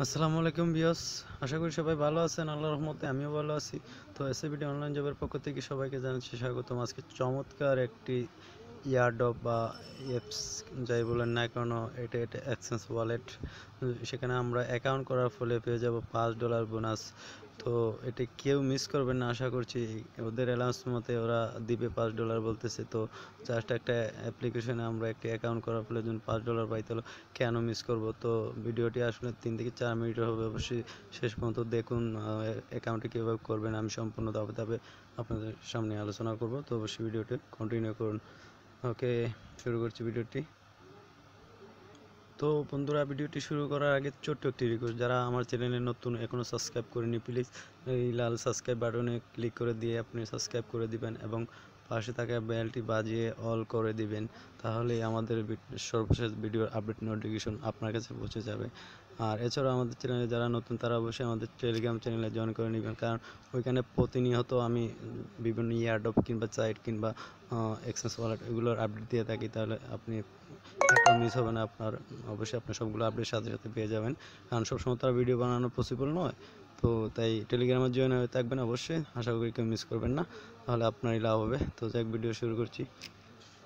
আসসালামু আলাইকুম বিয়স আশা করি সবাই ভালো আছেন আল্লাহ রহমতে আমিও ভালো আছি তো এসএবিটি অনলাইন জবের পক্ষ থেকে সবাইকে জানাচ্ছি স্বাগতম আজকে চমৎকার একটি ইয়ারডপ বা অ্যাপস যাই বলেন না কেন এটা এটা অ্যাক্সেস ওয়ালেট সেখানে আমরা অ্যাকাউন্ট করার ফলে পেয়ে যাব পাঁচ ডলার বোনাস তো এটি কেউ মিস করবেন না আশা করছি ওদের অ্যালাউন্স মতে ওরা দিবে পাঁচ ডলার বলতেছে তো জাস্ট একটা অ্যাপ্লিকেশানে আমরা একটি অ্যাকাউন্ট করার ফলে যখন পাঁচ ডলার পাই তাহলে কেন মিস করব তো ভিডিওটি আসলে তিন থেকে চার মিনিট হবে অবশ্যই শেষ পর্যন্ত দেখুন অ্যাকাউন্টটি কীভাবে করবেন আমি সম্পূর্ণ দাবে দাবে আপনাদের সামনে আলোচনা করব তো অবশ্যই ভিডিওটি কন্টিনিউ করুন ওকে শুরু করছি ভিডিওটি তো বন্ধুরা ভিডিওটি শুরু করার আগে ছোট্ট একটি রিকোয়েস্ট যারা আমার চ্যানেলে নতুন এখনও সাবস্ক্রাইব করেনি প্লিজ এই লাল সাবস্ক্রাইব বাটনে ক্লিক করে দিয়ে আপনি সাবস্ক্রাইব করে দিবেন এবং পাশে থাকা বেলটি বাজিয়ে অল করে দিবেন তাহলেই আমাদের সর্বশেষ ভিডিওর আপডেট নোটিফিকেশন আপনার কাছে পৌঁছে যাবে আর এছাড়াও আমাদের চ্যানেলে যারা নতুন তারা অবশ্যই আমাদের টেলিগ্রাম চ্যানেলে জয়েন করে নেবেন কারণ ওইখানে প্রতিনিয়ত আমি বিভিন্ন ইয়ারডপ কিংবা সাইট কিংবা এক্সেস ওয়ালেট এগুলোর আপডেট দিয়ে থাকি তাহলে আপনি একটা মিস হবে না আপনার অবশ্যই আপনি সবগুলো আপডেট সাথে সাথে পেয়ে যাবেন কারণ সবসময় তারা ভিডিও বানানো পসিবল নয় তো তাই টেলিগ্রামে জয়েন হয়ে থাকবেন অবশ্যই আশা করি কেউ মিস করবেন না তাহলে আপনারই লাভ হবে তো যাক ভিডিও শুরু করছি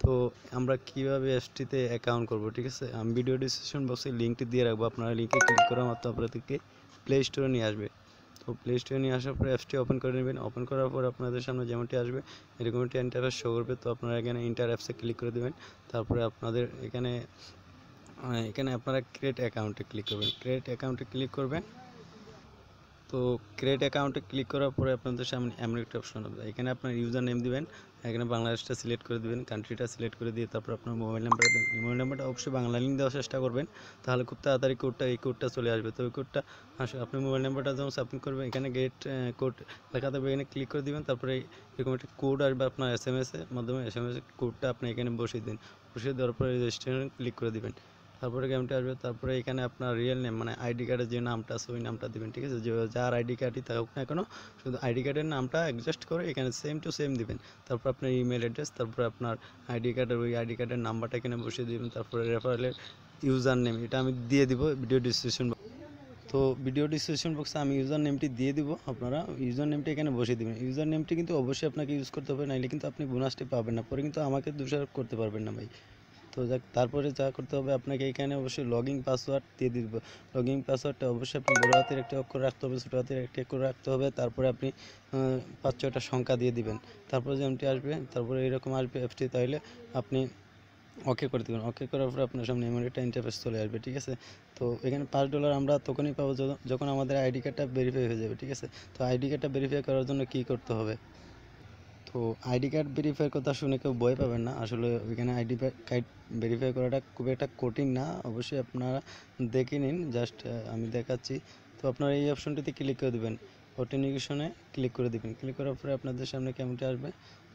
তো আমরা কিভাবে এসটিতে অ্যাকাউন্ট করব ঠিক আছে আমি ভিডিও ডিসক্রিপশন বক্সে লিঙ্কটি দিয়ে রাখবো আপনারা লিঙ্কে ক্লিক করার মাত্র আপনাদেরকে প্লে স্টোরে নিয়ে আসবে তো প্লে স্টোরে নিয়ে আসার পরে অ্যাপসটি ওপেন করে নেবেন ওপেন করার পর আপনাদের সামনে যেমনটি আসবে এরকম একটি ইন্টারফেস শো করবে তো আপনারা এখানে ইন্টার অ্যাপসে ক্লিক করে দেবেন তারপরে আপনাদের এখানে এখানে আপনারা ক্রিয়েট অ্যাকাউন্টে ক্লিক করবেন ক্রিয়েট অ্যাকাউন্টে ক্লিক করবেন তো ক্রিয়েট অ্যাকাউন্টে ক্লিক করার পরে আপনাদের সামনে এমন একটা অপশন হবে এখানে আপনার ইউজার নেম দিবেন এখানে বাংলাদেশটা সিলেক্ট করে দেবেন কান্ট্রিটা সিলেক্ট করে দিয়ে তারপর আপনার মোবাইল নাম্বার দেবেন মোবাইল নাম্বারটা অবশ্যই বাংলা লিঙ্ক দেওয়ার চেষ্টা করবেন তাহলে খুব তাড়াতাড়ি কোডটা এই কোডটা চলে আসবে তো ওই কোডটা আসলে আপনি মোবাইল নাম্বারটা যখন সাবমিট করবেন এখানে গেট কোড লেখা থাকবে এখানে ক্লিক করে দিবেন তারপরে এরকম একটা কোড আসবে আপনার এস এম এসের মাধ্যমে এস এম এস কোডটা আপনি এখানে বসিয়ে দিন বসিয়ে দেওয়ার পরে রেজিস্ট্রেশন ক্লিক করে দিবেন তারপরে গেমটি আসবে তারপরে এখানে আপনার রিয়েল নেম মানে আইডি কার্ডের যে নামটা আছে ওই নামটা দেবেন ঠিক আছে যে যার আইডি কার্ডই থাকুক না কেন শুধু আইডি কার্ডের নামটা অ্যাডজাস্ট করে এখানে সেম টু সেম দেবেন তারপর আপনার ইমেল অ্যাড্রেস তারপরে আপনার আইডি কার্ডের ওই আইডি কার্ডের নাম্বারটা এখানে বসিয়ে দেবেন তারপরে রেফারেলের ইউজার নেম এটা আমি দিয়ে দিব ভিডিও ডিসক্রিপশন তো ভিডিও ডিসক্রিপশন বক্সে আমি ইউজার নেমটি দিয়ে দিব আপনারা ইউজার নেমটি এখানে বসিয়ে দেবেন ইউজার নেমটি কিন্তু অবশ্যই আপনাকে ইউজ করতে হবে নাইলে কিন্তু আপনি বোনাসটি পাবেন না পরে কিন্তু আমাকে দোষারোপ করতে পারবেন না ভাই তো যাক তারপরে যা করতে হবে আপনাকে এখানে অবশ্যই লগিং পাসওয়ার্ড দিয়ে দিব লগিং পাসওয়ার্ডটা অবশ্যই আপনি বড় হাতের একটা অক্ষর রাখতে হবে ছোটো হাতের একটা অক্ষর রাখতে হবে তারপরে আপনি পাঁচ ছয়টা সংখ্যা দিয়ে দিবেন তারপরে যেমনটি আসবে তারপরে এরকম আসবে অ্যাপটি তাহলে আপনি ওকে করে দেবেন ওকে করার পরে আপনার সামনে এমন একটা ইন্টারফেস চলে আসবে ঠিক আছে তো এখানে পাঁচ ডলার আমরা তখনই পাবো যখন আমাদের আইডি কার্ডটা ভেরিফাই হয়ে যাবে ঠিক আছে তো আইডি কার্ডটা ভেরিফাই করার জন্য কী করতে হবে তো আইডি কার্ড ভেরিফাই কথা শুনে কেউ ভয় পাবেন না আসলে ওইখানে আইডি কার্ড ভেরিফাই করাটা খুব একটা কঠিন না অবশ্যই আপনারা দেখে নিন জাস্ট আমি দেখাচ্ছি তো আপনারা এই অপশনটিতে ক্লিক করে দেবেন অটোনিকেশনে ক্লিক করে দেবেন ক্লিক করার পরে আপনাদের সামনে কেমনটি আসবে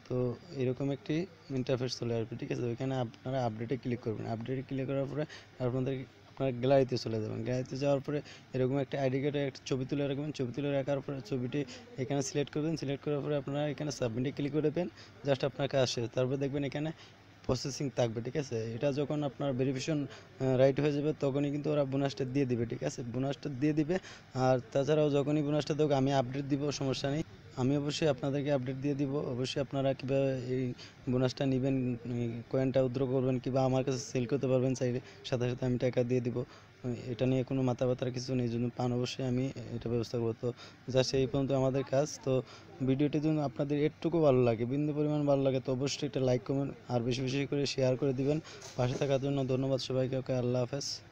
তো এরকম একটি ইন্টারফেস চলে আসবে ঠিক আছে ওইখানে আপনারা আপডেটে ক্লিক করবেন আপডেটে ক্লিক করার পরে আপনাদের আপনার গ্যালারিতে চলে যাবেন গ্যালারিতে যাওয়ার পরে এরকম একটা আইডি কার্ডের একটা ছবি তুলে রাখবেন ছবি তুলে রাখার পরে ছবিটি এখানে সিলেক্ট করবেন সিলেক্ট করার পরে আপনারা এখানে সাবমিটে ক্লিক করে দেবেন জাস্ট আপনার কাজ শেষ তারপরে দেখবেন এখানে প্রসেসিং থাকবে ঠিক আছে এটা যখন আপনার ভেরিফিকেশন রাইট হয়ে যাবে তখনই কিন্তু ওরা বোনাসটা দিয়ে দিবে ঠিক আছে বোনাসটা দিয়ে দিবে আর তাছাড়াও যখনই বোনাসটা দেবে আমি আপডেট দিব সমস্যা নেই আমি অবশ্যই আপনাদেরকে আপডেট দিয়ে দিব অবশ্যই আপনারা কীভাবে এই বোনাসটা নেবেন কয়েনটা উদ্র করবেন কিংবা আমার কাছে সেল করতে পারবেন চাইলে সাথে সাথে আমি টাকা দিয়ে দিব এটা নিয়ে কোনো মাথা ব্যথার কিছু নেই জন্য পান অবশ্যই আমি এটা ব্যবস্থা করবো তো যা সেই পর্যন্ত আমাদের কাজ তো ভিডিওটি যদি আপনাদের একটুকু ভালো লাগে বিন্দু পরিমাণ ভালো লাগে তো অবশ্যই একটা লাইক কমেন্ট আর বেশি বেশি করে শেয়ার করে দিবেন পাশে থাকার জন্য ধন্যবাদ সবাইকে ওকে আল্লাহ হাফেজ